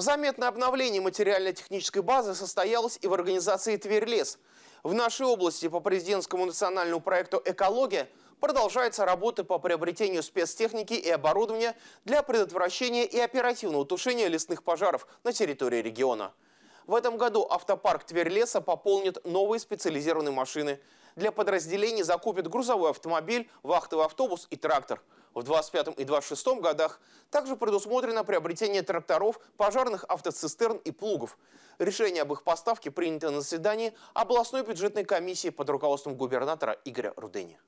Заметное обновление материально-технической базы состоялось и в организации Тверлес. В нашей области по президентскому национальному проекту «Экология» продолжаются работы по приобретению спецтехники и оборудования для предотвращения и оперативного тушения лесных пожаров на территории региона. В этом году автопарк Тверлеса пополнит новые специализированные машины. Для подразделений закупят грузовой автомобиль, вахтовый автобус и трактор – в 25 и 26 годах также предусмотрено приобретение тракторов, пожарных автоцистерн и плугов. Решение об их поставке принято на заседании областной бюджетной комиссии под руководством губернатора Игоря Рудени.